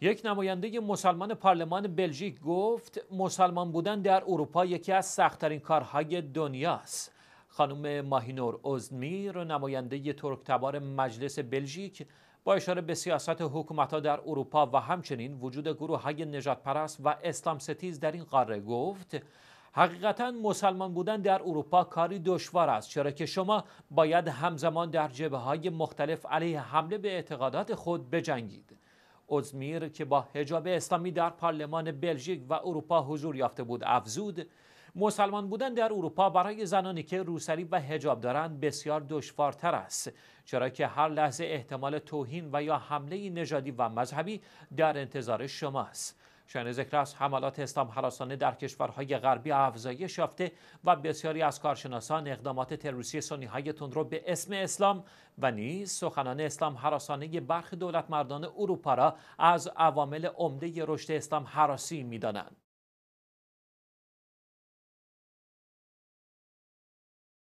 یک نماینده مسلمان پارلمان بلژیک گفت مسلمان بودن در اروپا یکی از سختترین کارهای دنیاست. خانم ماهینور اوزمیر نماینده ترکتبار مجلس بلژیک با اشاره به سیاست حکومتها در اروپا و همچنین وجود گروه های نجات پرست و اسلام ستیز در این قاره گفت حقیقتا مسلمان بودن در اروپا کاری دشوار است چرا که شما باید همزمان در جبه های مختلف علیه حمله به اعتقادات خود بجنگید ازمیر که با حجاب اسلامی در پارلمان بلژیک و اروپا حضور یافته بود افزود مسلمان بودن در اروپا برای زنانی که روسری و حجاب دارند بسیار دشوارتر است چرا که هر لحظه احتمال توهین و یا حمله نژادی و مذهبی در انتظار شماست شاین ذکر است حملات اسلام حراسانه در کشورهای غربی افزایش یافته و بسیاری از کارشناسان اقدامات تروریستی سنی های تندرو به اسم اسلام و نیز سخنان اسلام حراسانه برخی دولت مردان اروپا را از عوامل عمده رشد اسلام حراسی میدانند